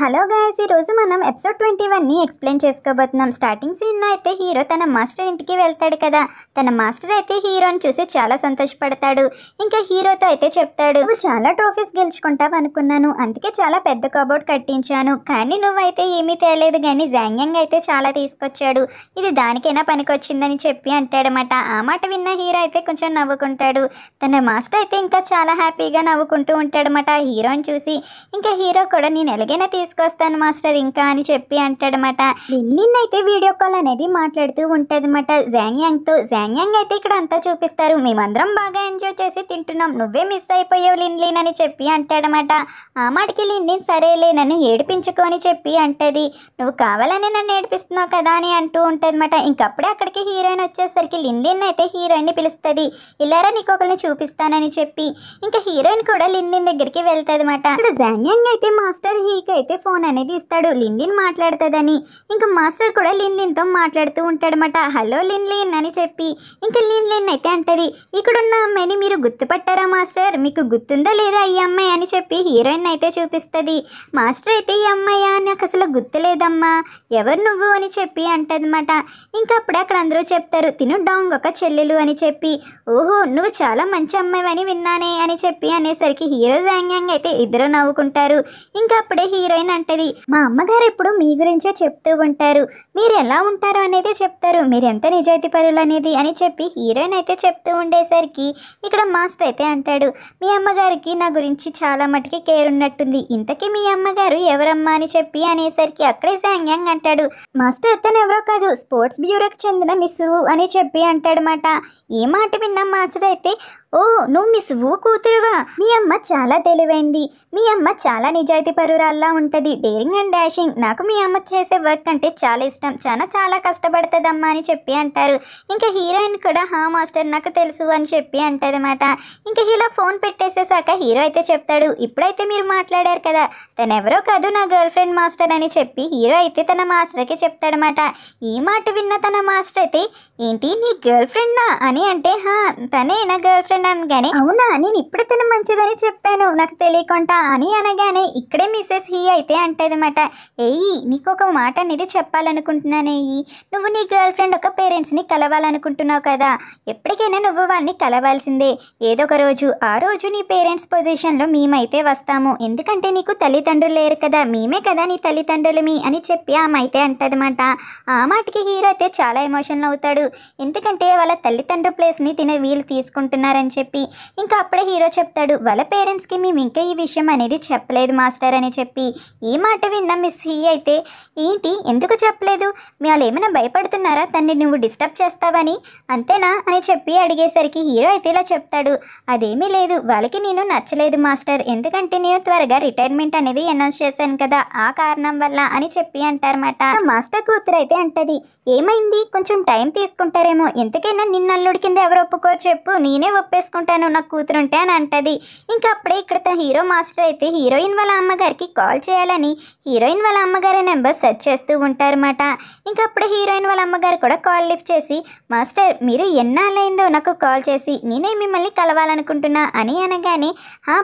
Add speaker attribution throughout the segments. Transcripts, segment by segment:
Speaker 1: hello guys రోజు మనం episode twenty వన్ని ఎక్స్ప్లెయిన్ చేసుకోబోతున్నాం స్టార్టింగ్ సీన్లో అయితే హీరో తన మాస్టర్ ఇంటికి వెళ్తాడు కదా తన మాస్టర్ అయితే హీరోని చూసి చాలా సంతోషపడతాడు ఇంకా హీరోతో అయితే చెప్తాడు నువ్వు చాలా ట్రోఫీస్ గెలుచుకుంటావు అనుకున్నాను అందుకే చాలా పెద్ద కబోర్డ్ కట్టించాను కానీ నువ్వైతే ఏమీ తేలేదు కానీ జాంగ్యంగ్ అయితే చాలా తీసుకొచ్చాడు ఇది దానికైనా పనికొచ్చిందని చెప్పి అంటాడనమాట ఆ మాట విన్న హీరో అయితే కొంచెం నవ్వుకుంటాడు తన మాస్టర్ అయితే ఇంకా చాలా హ్యాపీగా నవ్వుకుంటూ ఉంటాడనమాట ఆ హీరోని చూసి ఇంకా హీరో కూడా నేను ఎలాగైనా తీసుకొస్తాను మాస్టర్ ఇంకా అని చెప్పి అంటాడమాట లిన్లిన్ అయితే వీడియో కాల్ అనేది మాట్లాడుతూ ఉంటుందన్నమాట జాంగ్యాంగ్తో జాంగ్యాంగ్ అయితే ఇక్కడ అంతా చూపిస్తారు మేమందరం బాగా ఎంజాయ్ చేసి తింటున్నాం నువ్వే మిస్ అయిపోయావు లిన్లీన్ అని చెప్పి అంటాడమాట ఆ మాటకి లిన్ని సరేలే నన్ను ఏడిపించుకొని చెప్పి అంటది నువ్వు కావాలని నన్ను ఏడిపిస్తున్నావు కదా అని అంటూ అనమాట ఇంకప్పుడే అక్కడికి హీరోయిన్ వచ్చేసరికి లిన్లిన్ అయితే హీరోయిన్ని పిలుస్తుంది ఇలారా నీకు ఒకరిని చూపిస్తానని చెప్పి ఇంకా హీరోయిన్ కూడా లిన్లిన్ దగ్గరికి వెళ్తుంది అనమాట ఇక్కడ అయితే మాస్టర్ హీకి అయితే అయితే ఫోన్ అనేది ఇస్తాడు లిన్లిన్ మాట్లాడుతుందని ఇంకా మాస్టర్ కూడా లిన్లిన్తో మాట్లాడుతూ ఉంటాడనమాట హలో లిన్లిన్ అని చెప్పి ఇంకా లిన్లిన్ అయితే అంటది ఇక్కడున్న అమ్మాయిని మీరు గుర్తుపట్టారా మాస్టర్ మీకు గుర్తుందా లేదా ఈ అమ్మాయి అని చెప్పి హీరోయిన్ అయితే చూపిస్తుంది మాస్టర్ అయితే ఈ అమ్మాయి నాకు అసలు గుర్తులేదమ్మా ఎవరు నువ్వు అని చెప్పి అంటదన్నమాట ఇంకా అప్పుడే అక్కడ అందరూ చెప్తారు తిను డాంగ్ ఒక చెల్లెలు అని చెప్పి ఓహో నువ్వు చాలా మంచి అమ్మాయి అని విన్నానే అని చెప్పి అనేసరికి హీరో జాంగ్యాంగ్ అయితే ఇద్దరు నవ్వుకుంటారు ఇంకా అప్పుడే హీరోయిన్ అంటది మా అమ్మగారు ఎప్పుడు మీ గురించే చెప్తూ ఉంటారు మీరు ఎలా ఉంటారు అనేది చెప్తారు మీరు ఎంత నిజాయితీ పరులు అనేది అని చెప్పి హీరోయిన్ అయితే చెప్తూ ఉండేసరికి ఇక్కడ మాస్టర్ అయితే అంటాడు మీ అమ్మగారికి నా గురించి చాలా మటుకి కేర్ ఉన్నట్టుంది ఇంతకీ మీ అమ్మగారు ఎవరమ్మా అని చెప్పి అనేసరికి అక్కడే శాంగ్యాంగ్ అంటాడు మాస్టర్ అతను ఎవరో కాదు స్పోర్ట్స్ బ్యూరోకి చెందిన మిస్ అని చెప్పి అంటాడనమాట ఈ మాట విన్న మాస్టర్ అయితే ఓ నువ్వు మిస్ ఊ కూతురువా మీ అమ్మ చాలా తెలివైంది మీ అమ్మ చాలా నిజాయితీ పరురాల్లా ఉంటుంది డేరింగ్ అండ్ డాషింగ్ నాకు మీ అమ్మ చేసే వర్క్ అంటే చాలా ఇష్టం చాలా చాలా కష్టపడుతుందమ్మా అని చెప్పి అంటారు ఇంకా హీరోయిన్ కూడా హా మాస్టర్ నాకు తెలుసు అని చెప్పి అంటదన్నమాట ఇంకా ఇలా ఫోన్ పెట్టేసేసాక హీరో అయితే చెప్తాడు ఇప్పుడైతే మీరు మాట్లాడారు కదా తను ఎవరో కాదు నా గర్ల్ ఫ్రెండ్ మాస్టర్ అని చెప్పి హీరో అయితే తన మాస్టర్కి చెప్తాడనమాట ఈ మాట విన్న తన మాస్టర్ అయితే ఏంటి నీ గర్ల్ ఫ్రెండ్నా అని అంటే హా తనే నా గర్ల్ ఫ్రెండ్ మాట్లాడాను కానీ అవునా నేను ఇప్పుడు తిన మంచిదని చెప్పాను నాకు తెలియకుండా అని అనగానే ఇక్కడే మిస్సెస్ హీ అయితే అంటదన్నమాట ఏయి నీకు ఒక మాట అనేది చెప్పాలనుకుంటున్నాను ఏయి నువ్వు నీ గర్ల్ ఫ్రెండ్ ఒక పేరెంట్స్ని కలవాలనుకుంటున్నావు కదా ఎప్పటికైనా నువ్వు వాళ్ళని కలవాల్సిందే ఏదో ఒక రోజు ఆ రోజు నీ పేరెంట్స్ పొజిషన్లో మేమైతే వస్తాము ఎందుకంటే నీకు తల్లిదండ్రులు లేరు కదా మేమే కదా నీ తల్లిదండ్రులు మీ అని చెప్పి ఆమె అయితే అంటదన్నమాట ఆ మాటకి హీరో అయితే చాలా ఎమోషనల్ అవుతాడు ఎందుకంటే వాళ్ళ తల్లిదండ్రుల ప్లేస్ని తినే వీలు తీసుకుంటున్నారని అని చెప్పి ఇంకా అప్పుడే హీరో చెప్తాడు వాళ్ళ పేరెంట్స్కి మేము ఇంకా ఈ విషయం అనేది చెప్పలేదు మాస్టర్ అని చెప్పి ఈ మాట విన్న మిస్ హీ అయితే ఏంటి ఎందుకు చెప్పలేదు వాళ్ళు ఏమైనా భయపడుతున్నారా తన్ని నువ్వు డిస్టర్బ్ చేస్తావని అంతేనా అని చెప్పి అడిగేసరికి హీరో అయితే ఇలా చెప్తాడు అదేమీ లేదు వాళ్ళకి నేను నచ్చలేదు మాస్టర్ ఎందుకంటే నేను త్వరగా రిటైర్మెంట్ అనేది అనౌన్స్ చేశాను కదా ఆ కారణం వల్ల అని చెప్పి అంటారన్నమాట మాస్టర్ కూతురు అయితే అంటది ఏమైంది కొంచెం టైం తీసుకుంటారేమో ఎందుకైనా నిన్న అల్లుడి కింద ఎవరు ఒప్పుకోరు చెప్పు నేనే ఒప్పే నాకు నా ఉంటే అని అంటది ఇంకా అప్పుడే ఇక్కడ హీరో మాస్టర్ అయితే హీరోయిన్ వాళ్ళ అమ్మగారికి కాల్ చేయాలని హీరోయిన్ వాళ్ళ అమ్మగారి నెంబర్ సెర్చ్ చేస్తూ ఉంటారన్నమాట ఇంకా అప్పుడే హీరోయిన్ వాళ్ళ అమ్మగారు కూడా కాల్ లిఫ్ట్ చేసి మాస్టర్ మీరు ఎన్నాళ్ళైందో నాకు కాల్ చేసి నేనే మిమ్మల్ని కలవాలనుకుంటున్నా అని అనగానే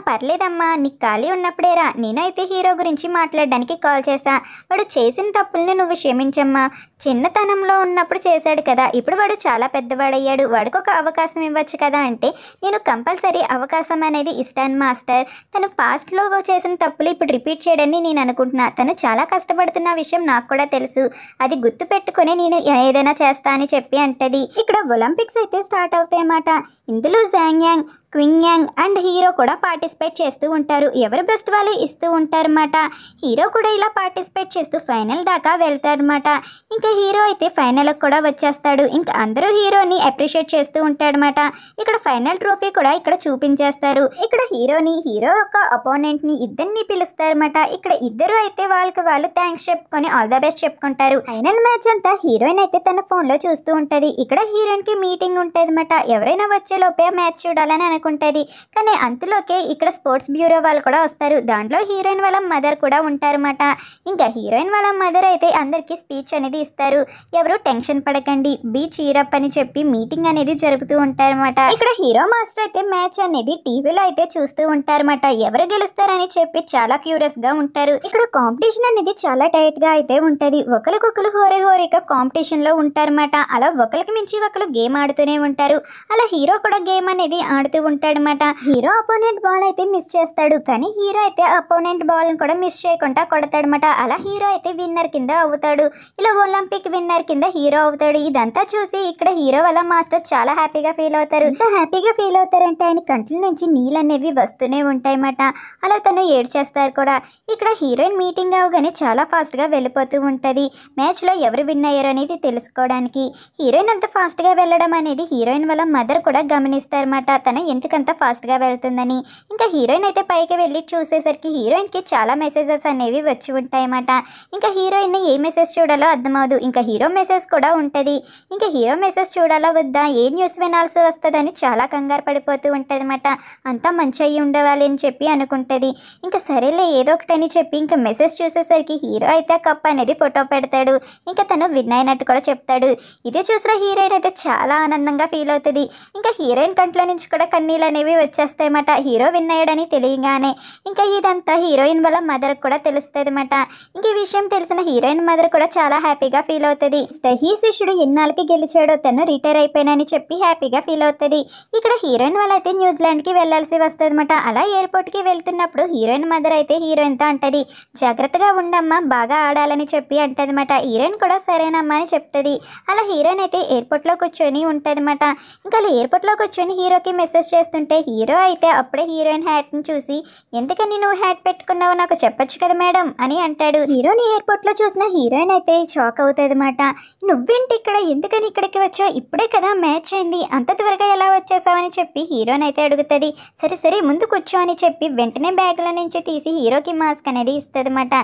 Speaker 1: పర్లేదమ్మా నీకు ఖాళీ ఉన్నప్పుడేరా నేనైతే హీరో గురించి మాట్లాడడానికి కాల్ చేశా వాడు చేసిన తప్పుల్ని నువ్వు క్షమించమ్మా చిన్నతనంలో ఉన్నప్పుడు చేశాడు కదా ఇప్పుడు వాడు చాలా పెద్దవాడయ్యాడు వాడికి ఒక అవకాశం ఇవ్వచ్చు కదా అంటే నేను కంపల్సరీ అవకాశం అనేది ఇస్తాను మాస్టర్ తను పాస్ట్లో చేసిన తప్పులు ఇప్పుడు రిపీట్ చేయడని నేను అనుకుంటున్నా తను చాలా కష్టపడుతున్న విషయం నాకు కూడా తెలుసు అది గుర్తు పెట్టుకొని నేను ఏదైనా చేస్తా అని చెప్పి అంటది ఇక్కడ ఒలింపిక్స్ అయితే స్టార్ట్ అవుతాయన్నమాట ఇందులో Zhangyang Qing Yang and hero కూడా పార్టిసిపేట్ చేస్తూ ఉంటారు ఎవరు బెస్ట్ వాళ్ళే ఇస్తూ ఉంటారన్నమాట హీరో కూడా ఇలా పార్టిసిపేట్ చేస్తూ ఫైనల్ దాకా వెళ్తారన్నమాట ఇంకా హీరో అయితే ఫైనల్కి కూడా వచ్చేస్తాడు ఇంకా అందరూ హీరోని అప్రిషియేట్ చేస్తూ ఉంటాడనమాట ఇక్కడ ఫైనల్ ట్రోఫీ కూడా ఇక్కడ చూపించేస్తారు ఇక్కడ హీరోని హీరో యొక్క అపోనెంట్ని ఇద్దరిని పిలుస్తారన్నమాట ఇక్కడ ఇద్దరు అయితే వాళ్ళకి వాళ్ళు థ్యాంక్స్ చెప్పుకొని ఆల్ ద బెస్ట్ చెప్పుకుంటారు ఫైనల్ మ్యాచ్ అంతా హీరోయిన్ అయితే తన ఫోన్లో చూస్తూ ఉంటుంది ఇక్కడ హీరోయిన్కి మీటింగ్ ఉంటుంది ఎవరైనా వచ్చే లోపే మ్యాచ్ చూడాలని అనుకుంటుంది కానీ అంతలోకే ఇక్కడ స్పోర్ట్స్ బ్యూరో వాళ్ళు కూడా వస్తారు దాంట్లో హీరోయిన్ వాళ్ళ మదర్ కూడా ఉంటారన్నమాట ఇంకా హీరోయిన్ వాళ్ళ మదర్ అయితే అందరికీ స్పీచ్ అనేది ఇస్తారు ఎవరు టెన్షన్ పడకండి బీ చీరప్ అని చెప్పి మీటింగ్ అనేది జరుపుతూ ఉంటారన్నమాట ఇక్కడ హీరో మాస్టర్ అయితే మ్యాచ్ అనేది టీవీలో అయితే చూస్తూ ఉంటారన్నమాట ఎవరు గెలుస్తారని చెప్పి చాలా క్యూరియస్ గా ఉంటారు ఇక్కడ కాంపిటీషన్ అనేది చాలా టైట్ గా అయితే ఉంటది ఒకరికొకరు హోరే హోరేక కాంపిటీషన్ లో ఉంటారన్నమాట అలా ఒకరికి మించి ఒకరు గేమ్ ఆడుతూనే ఉంటారు అలా హీరో కూడా గేమ్ అనేది ఆడుతూ ఉంటాడనమాట హీరో అపోనెంట్ బాల్ అయితే మిస్ చేస్తాడు కానీ హీరో అయితే అపోనెంట్ బాల్ కూడా మిస్ చేయకుండా కొడతాడనమాట అలా హీరో అయితే విన్నర్ కింద అవుతాడు ఇలా ఒలింపిక్ విన్నర్ కింద హీరో అవుతాడు ఇదంతా చూసి ఇక్కడ హీరో వల్ల మాస్టర్ చాలా హ్యాపీగా ఫీల్ అవుతారు ఎంత హ్యాపీగా ఫీల్ అవుతారంటే ఆయన కంట్రీ నుంచి నీళ్ళు అనేవి వస్తూనే ఉంటాయన్నమాట అలా తను ఏడ్చేస్తారు కూడా ఇక్కడ హీరోయిన్ మీటింగ్ అవగానే చాలా ఫాస్ట్గా వెళ్ళిపోతూ ఉంటుంది మ్యాచ్లో ఎవరు విన్ అయ్యారు అనేది తెలుసుకోవడానికి హీరోయిన్ అంత ఫాస్ట్గా వెళ్ళడం అనేది హీరోయిన్ వల్ల మదర్ కూడా గమనిస్తారన్నమాట తను ఎంత ఎందుకంత ఫాస్ట్గా వెళ్తుందని ఇంకా హీరోయిన్ అయితే పైకి వెళ్ళి చూసేసరికి హీరోయిన్కి చాలా మెసేజెస్ అనేవి వచ్చి ఉంటాయన్నమాట ఇంకా హీరోయిన్ ఏ మెసేజ్ చూడాలో అర్థమవుదు ఇంకా హీరో మెసేజ్ కూడా ఉంటుంది ఇంకా హీరో మెసేజ్ చూడాలా వద్దా ఏ న్యూస్ వినాల్సి వస్తుందని చాలా కంగారు పడిపోతూ ఉంటుంది అనమాట అంతా మంచి అయ్యి ఉండవాలి అని చెప్పి అనుకుంటుంది ఇంకా సరేలే ఏదో ఒకటని చెప్పి ఇంకా మెసేజ్ చూసేసరికి హీరో అయితే కప్ అనేది ఫోటో పెడతాడు ఇంకా తను విన్ అయినట్టు కూడా చెప్తాడు ఇదే చూసిన హీరోయిన్ అయితే చాలా ఆనందంగా ఫీల్ అవుతుంది ఇంకా హీరోయిన్ కంట్లో నుంచి కూడా కన్నీ కంపెనీలు అనేవి వచ్చేస్తాయన్నమాట హీరో విన్ అయ్యాడని తెలియగానే ఇంకా ఇదంతా హీరోయిన్ వల్ల మదర్ కూడా తెలుస్తుందన్నమాట ఇంక ఈ విషయం తెలిసిన హీరోయిన్ మదర్ కూడా చాలా హ్యాపీగా ఫీల్ అవుతుంది ఈ శిష్యుడు ఎన్నాళ్ళకి గెలిచాడో తను రిటైర్ అయిపోయానని చెప్పి హ్యాపీగా ఫీల్ అవుతుంది ఇక్కడ హీరోయిన్ న్యూజిలాండ్ న్యూజిలాండ్కి వెళ్ళాల్సి వస్తుంది అనమాట అలా ఎయిర్పోర్ట్కి వెళ్తున్నప్పుడు హీరోయిన్ మదర్ అయితే హీరోయిన్ తో అంటది జాగ్రత్తగా ఉండమ్మా బాగా ఆడాలని చెప్పి అంటది హీరోయిన్ కూడా సరేనమ్మా అని చెప్తుంది అలా హీరోయిన్ అయితే ఎయిర్పోర్ట్ లో కూర్చొని అన్నమాట ఇంకా లో కూర్చొని హీరోకి మెసేజ్ చేస్తుంటే హీరో అయితే అప్పుడే హీరోయిన్ హ్యాట్ని చూసి ఎందుకని నువ్వు హ్యాట్ పెట్టుకున్నావు నాకు చెప్పొచ్చు కదా మేడం అని అంటాడు హీరోని ఎయిర్పోర్ట్లో చూసిన హీరోయిన్ అయితే షాక్ అవుతుంది అనమాట నువ్వేంటి ఇక్కడ ఎందుకని ఇక్కడికి వచ్చావు ఇప్పుడే కదా మ్యాచ్ అయింది అంత త్వరగా ఎలా వచ్చేసావని చెప్పి హీరోయిన్ అయితే అడుగుతుంది సరే సరే ముందు కూర్చో అని చెప్పి వెంటనే బ్యాగ్లో నుంచి తీసి హీరోకి మాస్క్ అనేది అనమాట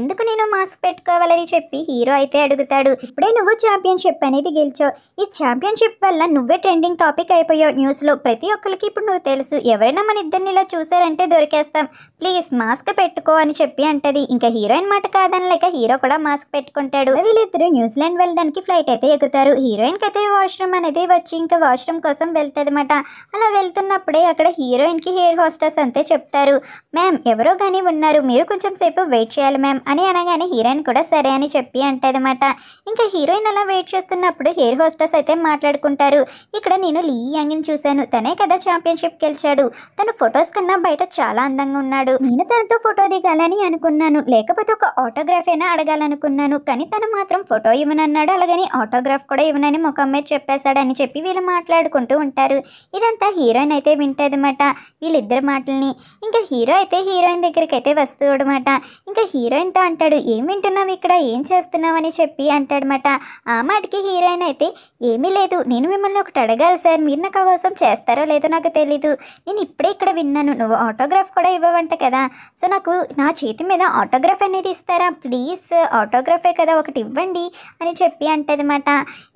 Speaker 1: ఎందుకు నేను మాస్క్ పెట్టుకోవాలని చెప్పి హీరో అయితే అడుగుతాడు ఇప్పుడే నువ్వు ఛాంపియన్షిప్ అనేది గెలిచావు ఈ ఛాంపియన్షిప్ వల్ల నువ్వే ట్రెండింగ్ టాపిక్ అయిపోయావు న్యూస్లో ప్రతి ఒక్కరికి అందరికీ ఇప్పుడు నువ్వు తెలుసు ఎవరైనా మన ఇద్దరిని ఇలా చూసారంటే దొరికేస్తాం ప్లీజ్ మాస్క్ పెట్టుకో అని చెప్పి అంటది ఇంకా హీరోయిన్ మాట కాదని లేక హీరో కూడా మాస్క్ పెట్టుకుంటాడు వీళ్ళిద్దరూ న్యూజిలాండ్ వెళ్ళడానికి ఫ్లైట్ అయితే ఎగుతారు హీరోయిన్ అయితే వాష్రూమ్ అనేది వచ్చి ఇంకా వాష్రూమ్ కోసం అనమాట అలా వెళ్తున్నప్పుడే అక్కడ హీరోయిన్ కి హెయిర్ హోస్టర్స్ అంతే చెప్తారు మ్యామ్ ఎవరో కానీ ఉన్నారు మీరు కొంచెం సేపు వెయిట్ చేయాలి మ్యామ్ అని అనగానే హీరోయిన్ కూడా సరే అని చెప్పి అనమాట ఇంకా హీరోయిన్ అలా వెయిట్ చేస్తున్నప్పుడు హెయిర్ హోస్టర్స్ అయితే మాట్లాడుకుంటారు ఇక్కడ నేను లీ యాంగ్ని చూశాను తనే కదా ఛాంపియన్షిప్ గెలిచాడు తన ఫొటోస్ కన్నా బయట చాలా అందంగా ఉన్నాడు నేను తనతో ఫోటో దిగాలని అనుకున్నాను లేకపోతే ఒక ఆటోగ్రాఫ్ అయినా అడగాలనుకున్నాను కానీ తను మాత్రం ఫోటో ఇవ్వనన్నాడు అలాగని ఆటోగ్రాఫ్ కూడా ఇవ్వనని మీద చెప్పేశాడు అని చెప్పి వీళ్ళు మాట్లాడుకుంటూ ఉంటారు ఇదంతా హీరోయిన్ అయితే అనమాట వీళ్ళిద్దరి మాటల్ని ఇంకా హీరో అయితే హీరోయిన్ దగ్గరికి అయితే వస్తుడమాట ఇంకా హీరోయిన్తో అంటాడు ఏం వింటున్నావు ఇక్కడ ఏం చేస్తున్నావు అని చెప్పి అంటాడనమాట ఆ మాటకి హీరోయిన్ అయితే ఏమీ లేదు నేను మిమ్మల్ని ఒకటి అడగాలి సార్ మీరు నాకు కోసం చేస్తారో లేదో నాకు నాకు తెలీదు నేను ఇప్పుడే ఇక్కడ విన్నాను నువ్వు ఆటోగ్రాఫ్ కూడా ఇవ్వవంట కదా సో నాకు నా చేతి మీద ఆటోగ్రాఫ్ అనేది ఇస్తారా ప్లీజ్ ఆటోగ్రాఫే కదా ఒకటి ఇవ్వండి అని చెప్పి అనమాట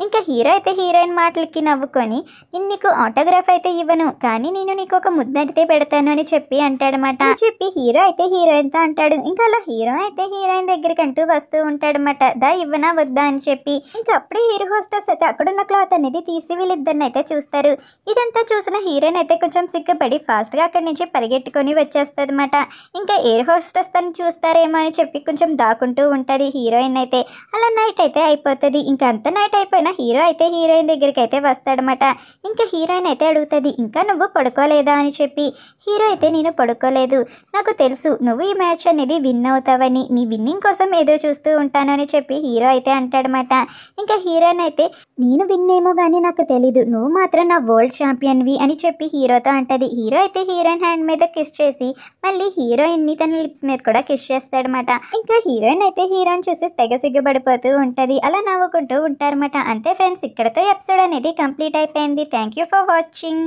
Speaker 1: ఇంకా హీరో అయితే హీరోయిన్ మాటలకి నవ్వుకొని నేను నీకు ఆటోగ్రాఫ్ అయితే ఇవ్వను కానీ నేను నీకు ఒక ముద్దడితే పెడతాను అని చెప్పి అంటాడనమాట చెప్పి హీరో అయితే హీరోయిన్తో అంటాడు ఇంకా అలా హీరో అయితే హీరోయిన్ దగ్గరికి అంటూ వస్తూ ఉంటాడనమాట దా ఇవ్వనా వద్దా అని చెప్పి ఇంకా అప్పుడే హీరో హోస్టర్స్ అయితే అక్కడున్న క్లాత్ అనేది తీసి వీళ్ళిద్దరిని అయితే చూస్తారు ఇదంతా చూసిన హీరోయిన్ కిరణ్ అయితే కొంచెం సిగ్గుపడి ఫాస్ట్గా అక్కడి నుంచి పరిగెట్టుకొని వచ్చేస్తుంది అనమాట ఇంకా ఎయిర్ హోస్టెస్ తను చూస్తారేమో అని చెప్పి కొంచెం దాక్కుంటూ ఉంటుంది హీరోయిన్ అయితే అలా నైట్ అయితే అయిపోతుంది ఇంకా అంత నైట్ అయిపోయినా హీరో అయితే హీరోయిన్ దగ్గరికి అయితే వస్తాడనమాట ఇంకా హీరోయిన్ అయితే అడుగుతుంది ఇంకా నువ్వు పడుకోలేదా అని చెప్పి హీరో అయితే నేను పడుకోలేదు నాకు తెలుసు నువ్వు ఈ మ్యాచ్ అనేది విన్ అవుతావని నీ విన్నింగ్ కోసం ఎదురు చూస్తూ ఉంటాను అని చెప్పి హీరో అయితే అంటాడనమాట ఇంకా హీరోయిన్ అయితే నేను విన్నేమో కానీ నాకు తెలీదు నువ్వు మాత్రం నా వరల్డ్ ఛాంపియన్వి అని చెప్పి చెప్పి హీరోతో అంటది హీరో అయితే హీరోయిన్ హ్యాండ్ మీద కిస్ చేసి మళ్ళీ ని తన లిప్స్ మీద కూడా కిస్ చేస్తాడనమాట ఇంకా హీరోయిన్ అయితే హీరోయిన్ చూసి తెగ సిగ్గుపడిపోతూ ఉంటది అలా నవ్వుకుంటూ ఉంటారనమాట అంతే ఫ్రెండ్స్ ఇక్కడతో ఎపిసోడ్ అనేది కంప్లీట్ అయిపోయింది థ్యాంక్ యూ ఫర్ వాచింగ్